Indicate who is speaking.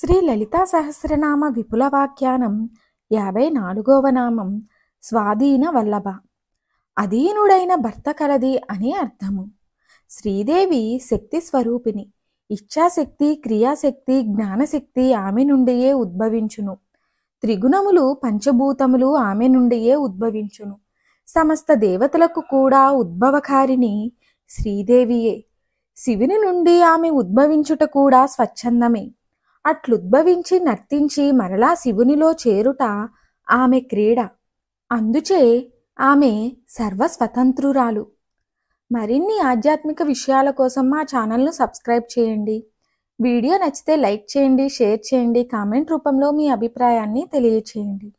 Speaker 1: శ్రీ లలితా సహస్రనామ విపుల వాఖ్యానం యాభై నాలుగవ నామం స్వాధీన వల్లభ అధీనుడైన భర్త కలది అని అర్థము శ్రీదేవి శక్తి స్వరూపిణి ఇచ్ఛాశక్తి క్రియాశక్తి జ్ఞానశక్తి ఆమె నుండియే ఉద్భవించును త్రిగుణములు పంచభూతములు ఆమె నుండియే ఉద్భవించును సమస్త దేవతలకు కూడా ఉద్భవకారిణి శ్రీదేవియే శివుని నుండి ఆమె ఉద్భవించుట కూడా స్వచ్ఛందమే అట్లుద్భవించి నర్తించి మరలా శివునిలో చేరుట ఆమె క్రీడ అందుచే ఆమె సర్వస్వతంత్రురాలు మరిన్ని ఆధ్యాత్మిక విషయాల కోసం మా ఛానల్ను సబ్స్క్రైబ్ చేయండి వీడియో నచ్చితే లైక్ చేయండి షేర్ చేయండి కామెంట్ రూపంలో మీ అభిప్రాయాన్ని తెలియచేయండి